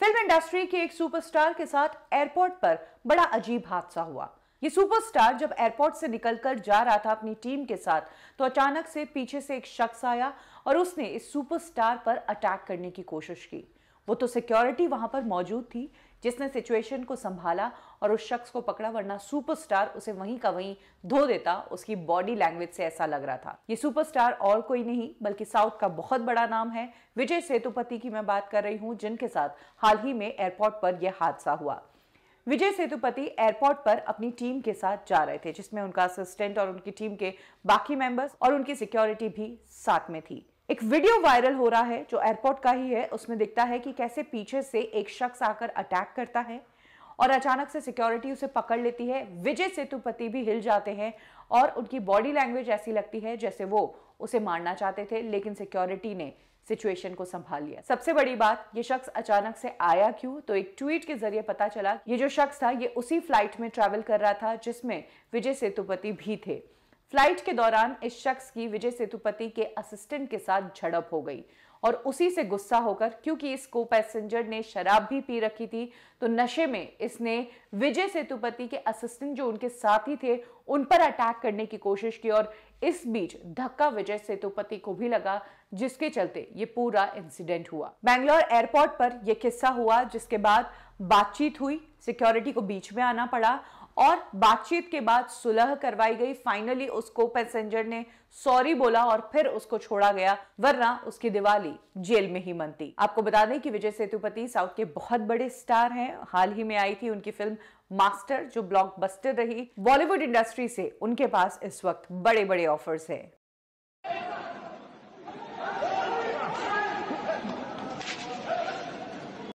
film industry के एक superstar के साथ एयरपोर्ट पर बड़ा अजीब हादसा हुआ ये सुपरस्टार जब एयरपोर्ट से निकलकर जा रहा था अपनी टीम के साथ तो अचानक से पीछे से एक शख्स आया और उसने इस सुपरस्टार पर अटैक करने की कोशिश की वो तो सिक्योरिटी वहां पर मौजूद थी जिसने सिचुएशन को संभाला और उस शख्स को पकड़ा वरना सुपरस्टार उसे वहीं का वहीं धो देता उसकी बॉडी लैंग्वेज से ऐसा लग रहा था ये सुपरस्टार और कोई नहीं बल्कि साउथ का बहुत बड़ा नाम है विजय सेतुपति की मैं बात कर रही हूँ जिनके साथ हाल ही में एयरपोर्ट पर यह हादसा हुआ विजय सेतुपति एयरपोर्ट पर अपनी टीम के साथ जा रहे थे जिसमें उनका असिस्टेंट और उनकी टीम के बाकी मेंबर्स और उनकी सिक्योरिटी भी साथ में थी एक वीडियो वायरल हो रहा है जो एयरपोर्ट का ही है उसमें दिखता है कि कैसे पीछे से एक शख्स आकर अटैक करता है और अचानक से सिक्योरिटी उसे पकड़ लेती है विजय सेतुपति भी हिल जाते हैं और उनकी बॉडी लैंग्वेज ऐसी लगती है जैसे वो उसे मारना चाहते थे लेकिन सिक्योरिटी ने सिचुएशन को संभाल लिया सबसे बड़ी बात ये शख्स अचानक से आया क्यों तो एक ट्वीट के जरिए पता चला ये जो शख्स था ये उसी फ्लाइट में ट्रैवल कर रहा था जिसमें विजय सेतुपति भी थे फ्लाइट के दौरान इस शख्स की विजय सेतुपति के असिस्टेंट के साथ झड़प हो गई और उसी से गुस्सा होकर क्योंकि इस को पैसेंजर ने शराब भी पी रखी थी तो नशे में इसने विजय सेतुपति के असिस्टेंट जो उनके साथी थे उन पर अटैक करने की कोशिश की और इस बीच धक्का विजय सेतुपति को भी लगा जिसके चलते ये पूरा इंसिडेंट हुआ बैंगलोर एयरपोर्ट पर यह किस्सा हुआ जिसके बाद बातचीत हुई सिक्योरिटी को बीच में आना पड़ा और बातचीत के बाद सुलह करवाई गई फाइनली उसको पैसेंजर ने सॉरी बोला और फिर उसको छोड़ा गया वरना उसकी दिवाली जेल में ही मनती आपको बता दें कि विजय सेतुपति साउथ के बहुत बड़े स्टार हैं हाल ही में आई थी उनकी फिल्म मास्टर जो ब्लॉकबस्टर रही बॉलीवुड इंडस्ट्री से उनके पास इस वक्त बड़े बड़े ऑफर्स हैं